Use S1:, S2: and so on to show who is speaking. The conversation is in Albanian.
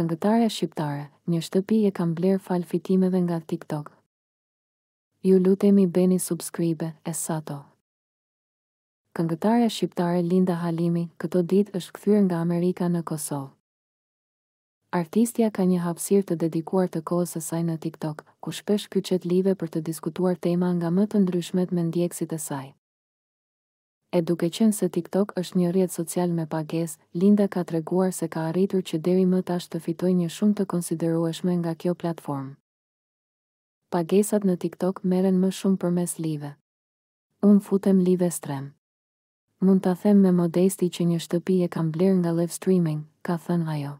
S1: këngëtarja shqiptare, një shtëpi e kam bler fal fitimeve nga TikTok. Ju lutemi beni bëni subscribe e sato. Këngëtarja shqiptare Linda Halimi këto ditë është kthyer nga Amerika në Kosovë. Artistja ka një hapësirë të dedikuar të kohës së saj në TikTok, ku shpesh kyçet live për të diskutuar tema nga më të ndryshmet me ndjekësit e saj. E duke qenë se TikTok është një rjetë social me pages, Linda ka të reguar se ka arritur që deri më tash të fitoj një shumë të konsiderueshme nga kjo platform. Pagesat në TikTok meren më shumë për mes live. Unë futem live stream. Mund të them me modesti që një shtëpi e kam blerë nga live streaming, ka thënë ajo.